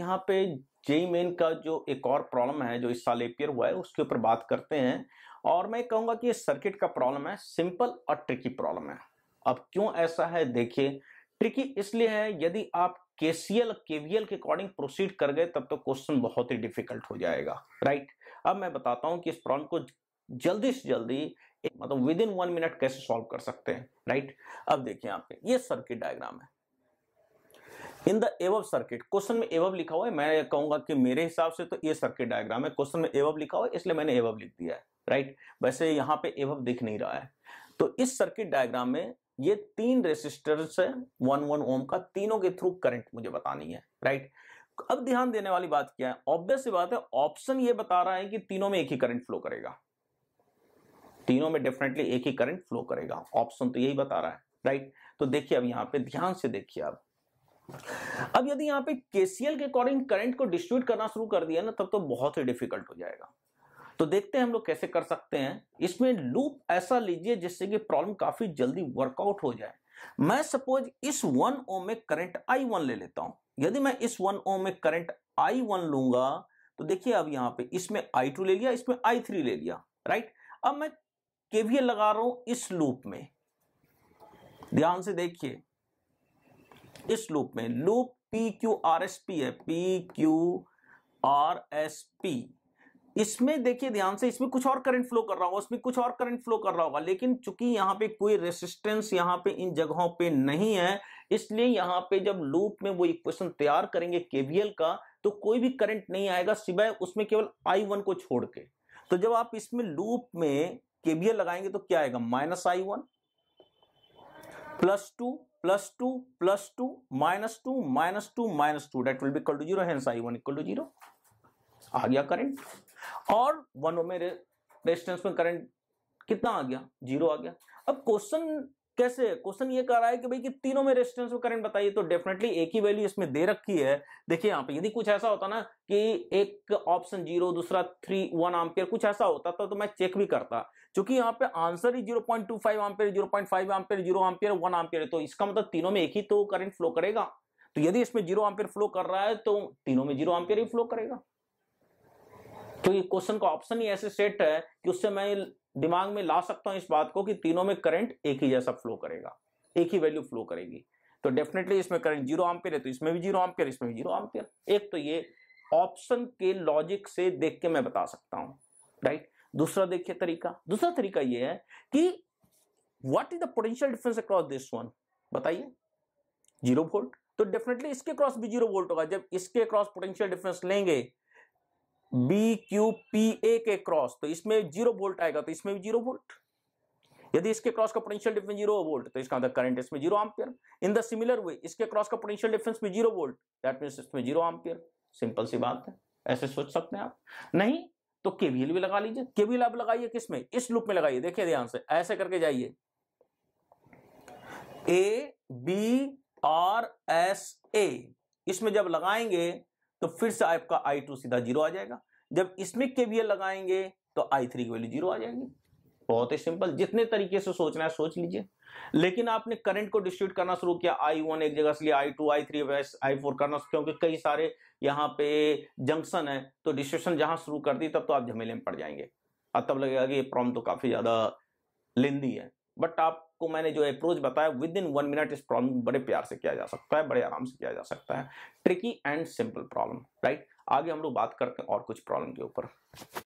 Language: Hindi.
यहाँ पे जेई मेन का जो एक और प्रॉब्लम है जो इस साल एपियर हुआ है उसके ऊपर बात करते हैं और मैं कहूँगा कि ये सर्किट का प्रॉब्लम है सिंपल और ट्रिकी प्रॉब्लम है अब क्यों ऐसा है देखिए ट्रिकी इसलिए है यदि आप केसीएल केवीएल के अकॉर्डिंग प्रोसीड कर गए तब तो क्वेश्चन बहुत ही डिफिकल्ट हो जाएगा राइट अब मैं बताता हूं कि इस प्रॉब्लम को जल्दी से जल्दी मतलब विद इन वन मिनट कैसे सॉल्व कर सकते हैं राइट अब देखिए यहाँ ये सर्किट डायग्राम है in the above circuit question में एवब लिखा हुआ है मैं कहूंगा कि मेरे हिसाब से तो ये सर्किट डायग्राम है क्वेश्चन में एवब लिखा हुआ है इसलिए मैंने एवब लिख दिया है राइट वैसे यहाँ पे एवब दिख नहीं रहा है तो इस सर्किट डायग्राम में ये तीन रेसिस्टर्स है वन वन ओम का तीनों के थ्रू करंट मुझे बतानी है राइट अब ध्यान देने वाली बात क्या है ऑब्वियस बात है ऑप्शन ये बता रहा है कि तीनों में एक ही करंट फ्लो करेगा तीनों में डेफिनेटली एक ही करंट फ्लो करेगा ऑप्शन तो यही बता रहा है राइट तो देखिए अब यहां पे ध्यान से देखिए आप अब यदि यहाँ पे केसीएल के अकॉर्डिंग करंट को डिस्ट्रीब्यूट करना शुरू कर दिया ना तब तो बहुत ही डिफिकल्ट हो जाएगा तो देखते हैं हम लोग कैसे कर सकते हैं इसमें लूप ऐसा लीजिए जिससे कि प्रॉब्लम काफी जल्दी वर्कआउट हो जाए मैं सपोज इस वन ओम में करंट आई वन ले लेता हूं यदि मैं इस वन ओम में करंट आई वन लूंगा तो देखिए अब यहां पे इसमें आई टू ले लिया इसमें आई थ्री ले लिया राइट अब मैं केवीएल लगा रहा हूं इस लूप में ध्यान से देखिए इस लूप में loop P Q R S P है P Q R S P इसमें देखिए ध्यान से इसमें कुछ और करंट फ्लो कर रहा होगा उसमें कुछ और करंट फ्लो कर रहा होगा लेकिन चूंकि यहाँ पे कोई रेसिस्टेंस यहाँ पे इन जगहों पे नहीं है इसलिए यहाँ पे जब लूप में वो इक्वेशन तैयार करेंगे केवीएल का तो कोई भी करंट नहीं आएगा सिवाय उसमें केवल आई वन को छोड़ के तो जब आप इसमें लूप में केवीएल लगाएंगे तो क्या आएगा minus I one plus two plus 2 plus 2 minus 2 minus 2 minus 2 that will be equal to 0 hence i1 equal to 0 आ गया करंट और वन ओमे रेजिस्टेंस में करंट कितना आ गया जीरो आ गया अब क्वेश्चन कैसे क्वेश्चन ये कह रहा है कि भाई कि तीनों में रेजिस्टेंस और करंट बताइए तो डेफिनेटली एक ही वैल्यू इसमें दे रखी है देखिए यहाँ पे यदि कुछ ऐसा होता ना कि एक ऑप्शन जीरो दूसरा थ्री वन आम्पेयर कुछ ऐसा होता था तो मैं चेक भी करता क्योंकि यहाँ पे आंसर ही zero point two five ampere zero point five ampere zero ampere one ampere तो इसका मतलब तीनों में एक ही तो करंट फ्लो करेगा तो यदि इसमें जीरो आम्पेयर फ्लो कर रहा है तो तीनों में जीरो आम्पेयर ही फ्लो करेगा क्योंकि तो क्वेश्चन का ऑप्शन ही ऐसे सेट है कि उससे मैं दिमाग में ला सकता हूं इस बात को कि तीनों में करंट एक ही जैसा फ्लो करेगा एक ही वैल्यू फ्लो करेगी तो डेफिनेटली इसमें करंट जीरो आम्पियर है तो इसमें भी जीरो आम्पियर इसमें भी जीरो आम्पियर एक तो ये ऑप्शन के लॉजिक से देख के मैं बता सकता हूं राइट दूसरा देखिए तरीका दूसरा तरीका ये है कि what is the potential difference across this one बताइए जीरो वोल्ट तो डेफिनेटली इसके क्रॉस भी जीरो वोल्ट होगा जब इसके क्रॉस पोटेंशियल डिफरेंस लेंगे बी क्यू पी ए के क्रॉस तो इसमें जीरो वोल्ट आएगा तो इसमें भी जीरो वोल्ट यदि इसके क्रॉस का पोटेंशियल डिफरेंस जीरो वोल्ट तो इसका अंदर मतलब करंट इसमें zero ampere in the similar way इसके क्रॉस का पोटेंशियल डिफरेंस में जीरो वोल्ट दैट मीन्स इसमें जीरो एम्पियर सिंपल सी बात है ऐसे सोच सकते हैं आप नहीं तो केवीएल भी लगा लीजिए केवीएल आप लगाइए किसमें इस लूप में लगाइए देखिए ध्यान से ऐसे करके जाइए A B R S A इसमें जब लगाएंगे तो फिर से आपका आई टू सीधा जीरो आ जाएगा जब इसमें केवीएल लगाएंगे तो आई थ्री की वैल्यू जीरो आ जाएगी बहुत ही सिंपल जितने तरीके से सोचना है सोच लीजिए लेकिन आपने करंट को डिस्ट्रीब्यूट करना शुरू किया आई वन एक जगह से लिया I two I three I four करना क्योंकि कई सारे यहाँ पे जंक्शन है तो डिस्ट्रीब्यूशन जहां शुरू कर दी तब तो आप झमेले में पड़ जाएंगे अब तब लगेगा कि ये प्रॉब्लम तो काफी ज्यादा लेंदी है बट आप को मैंने जो अप्रोच बताया विद इन वन मिनट इस प्रॉब्लम बड़े प्यार से किया जा सकता है बड़े आराम से किया जा सकता है tricky and simple problem right आगे हम लोग बात करते हैं और कुछ प्रॉब्लम के ऊपर